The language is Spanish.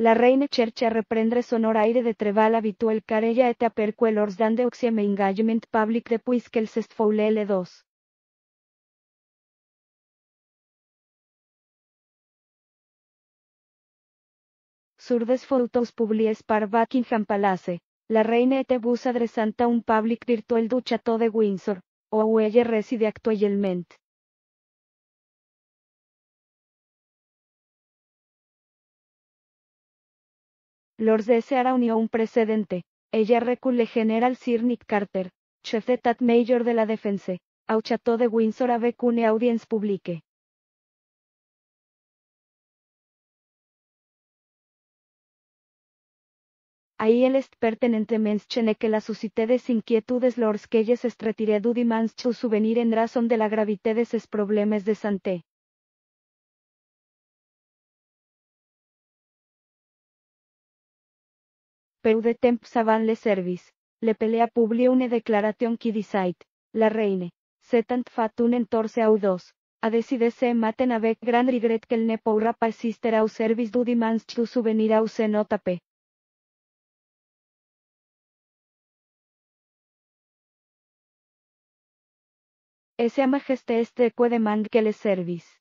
La Reina Cherche a reprendre sonor aire de treval habitual car ella et per dan de oxime engagement public depuis qu'elles sest le L2. E Surdes fotos publies par Buckingham Palace, la reina et bus Santa un public virtual duchato de Windsor, o huelle reside actuellement. Lord Deseara unió un precedente. Ella recule General Sir Nick Carter, chef de Tat Major de la Defense, au Chateau de Windsor a cune audience publique. Ahí el est menschene que la suscité des inquietudes los que ellas se retiré su souvenir en razón de la gravité de ses problemes de santé. Peu de temp avant le service, le pelea publie une declaración qui decide, la reine, setant fatun un entorse au dos, a decidese se maten avec grand regret el ne pourra pas assister au service du dimanche du souvenir au cenotape. Ese a majesté este que le service.